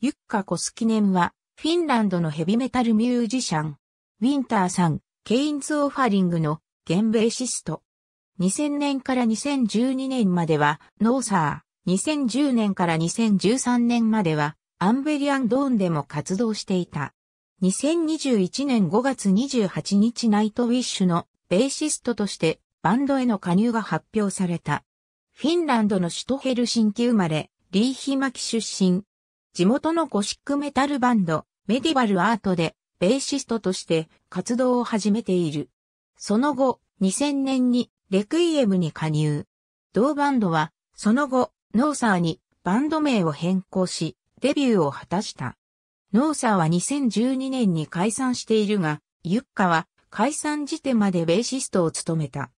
ユッカ・コスキネンは、フィンランドのヘビメタルミュージシャン。ウィンターさん、ケインズ・オファリングの、現ベーシスト。2000年から2012年までは、ノーサー。2010年から2013年までは、アンベリアン・ドーンでも活動していた。2021年5月28日ナイトウィッシュのベーシストとしてバンドへの加入が発表された。フィンランドの首都ヘルシンキ生まれ、リーヒマキ出身、地元のゴシックメタルバンド、メディバルアートで、ベーシストとして活動を始めている。その後、2000年にレクイエムに加入。同バンドは、その後、ノーサーにバンド名を変更し、デビューを果たした。ノーサーは2012年に解散しているが、ユッカは解散時点までベーシストを務めた。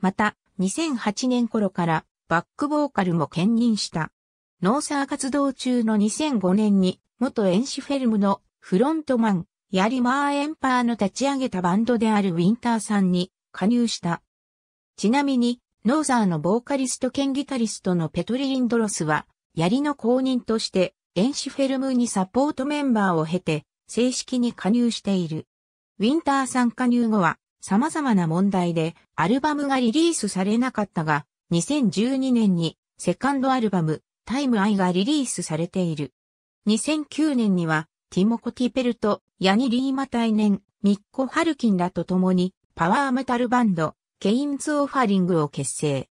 また、2008年頃からバックボーカルも兼任した。ノーサー活動中の2005年に、元エンシフェルムのフロントマン、ヤリマーエンパーの立ち上げたバンドであるウィンターさんに加入した。ちなみに、ノーザーのボーカリスト兼ギタリストのペトリ・リンドロスは、ヤリの公認として、エンシフェルムにサポートメンバーを経て、正式に加入している。ウィンターさん加入後は、様々な問題で、アルバムがリリースされなかったが、2012年に、セカンドアルバム、タイムアイがリリースされている。2009年には、ティモコ・ティペルト、ヤニ・リーマ・対面。ミッコ・ハルキンらと共に、パワーメタルバンド、ケインズ・オファリングを結成。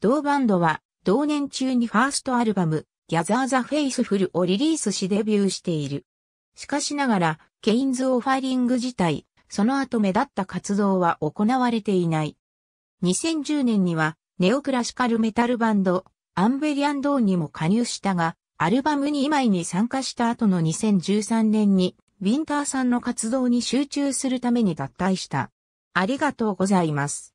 同バンドは、同年中にファーストアルバム、ギャザー・ザ・フェイスフルをリリースしデビューしている。しかしながら、ケインズ・オファリング自体、その後目立った活動は行われていない。2010年には、ネオクラシカルメタルバンド、アンベリアンドーにも加入したが、アルバム2枚に参加した後の2013年に、ウィンターさんの活動に集中するために脱退した。ありがとうございます。